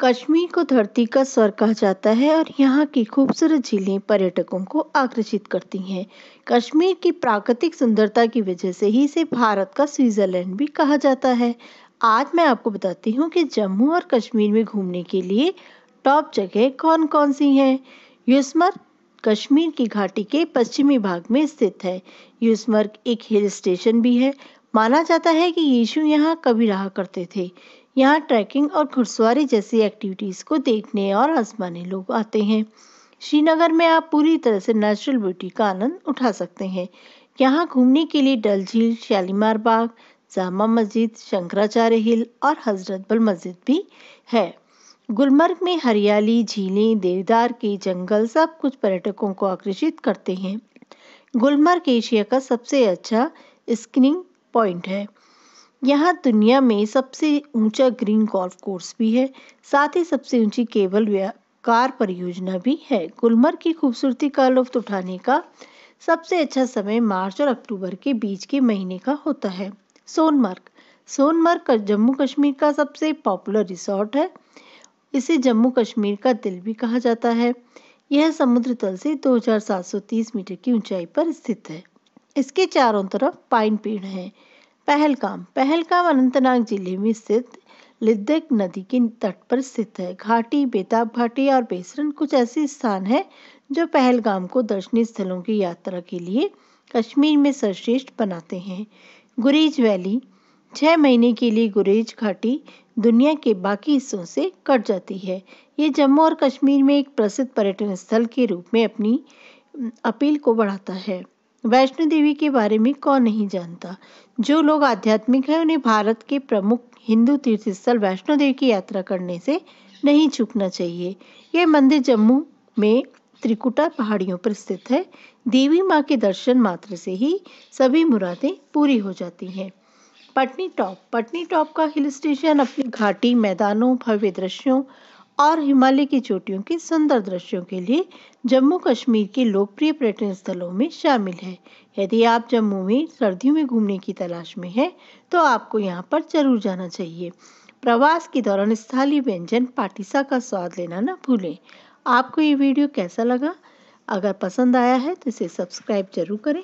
कश्मीर को धरती का स्वर कहा जाता है और यहाँ की खूबसूरत झीलें पर्यटकों को आकर्षित करती हैं कश्मीर की प्राकृतिक सुंदरता की वजह से ही इसे भारत का स्विट्ज़रलैंड भी कहा जाता है आज मैं आपको बताती हूँ कि जम्मू और कश्मीर में घूमने के लिए टॉप जगह कौन कौन सी हैं यूस्मर्ग कश्मीर की घाटी के पश्चिमी भाग में स्थित है यूस्मर्ग एक हिल स्टेशन भी है माना जाता है कि यीशु यहाँ कभी रहा करते थे यहाँ ट्रैकिंग और घुड़सवारी जैसी एक्टिविटीज़ को देखने और आजमाने लोग आते हैं श्रीनगर में आप पूरी तरह से नेचुरल ब्यूटी का आनंद उठा सकते हैं यहाँ घूमने के लिए डल झील शालीमार बाग जामा मस्जिद शंकराचार्य हिल और हजरतबल मस्जिद भी है गुलमर्ग में हरियाली झीलें देवदार के जंगल सब कुछ पर्यटकों को आकर्षित करते हैं गुलमर्ग एशिया का सबसे अच्छा स्किनिंग पॉइंट है यहाँ दुनिया में सबसे ऊंचा ग्रीन गोल्फ कोर्स भी है साथ ही सबसे ऊंची केबल कार परियोजना भी है गुलमर्ग की खूबसूरती का लुफ्त उठाने का सबसे अच्छा समय मार्च और अक्टूबर के बीच के महीने का होता है सोनमर्ग सोनमर्ग जम्मू कश्मीर का सबसे पॉपुलर रिसोर्ट है इसे जम्मू कश्मीर का दिल भी कहा जाता है यह समुद्र तल से 2730 मीटर की ऊंचाई पर स्थित है इसके चारों तरफ पाइन पेड़ हैं पहलगाम पहलगाम अनंतनाग जिले में स्थित लिद्दक नदी के तट पर स्थित है घाटी बेताब घाटी और बेसरन कुछ ऐसे स्थान हैं जो पहलगाम को दर्शनीय स्थलों की यात्रा के लिए कश्मीर में सर्वश्रेष्ठ बनाते हैं गुरेज वैली छः महीने के लिए गुरेज घाटी दुनिया के बाकी हिस्सों से कट जाती है ये जम्मू और कश्मीर में एक प्रसिद्ध पर्यटन स्थल के रूप में अपनी अपील को बढ़ाता है वैष्णो देवी के बारे में कौन नहीं जानता जो लोग आध्यात्मिक हैं उन्हें भारत के प्रमुख हिंदू तीर्थस्थल वैष्णो देवी की यात्रा करने से नहीं चूकना चाहिए यह मंदिर जम्मू में त्रिकुटा पहाड़ियों पर स्थित है देवी माँ के दर्शन मात्र से ही सभी मुरादें पूरी हो जाती हैं पटनी टॉप पटनी टॉप का हिल स्टेशन अपनी घाटी मैदानों भव्य दृश्यों और हिमालय की चोटियों के सुंदर दृश्यों के लिए जम्मू कश्मीर के लोकप्रिय पर्यटन स्थलों में शामिल है यदि आप जम्मू में सर्दियों में घूमने की तलाश में हैं तो आपको यहाँ पर जरूर जाना चाहिए प्रवास के दौरान स्थानीय व्यंजन पाटिसा का स्वाद लेना ना भूलें आपको ये वीडियो कैसा लगा अगर पसंद आया है तो इसे सब्सक्राइब जरूर करें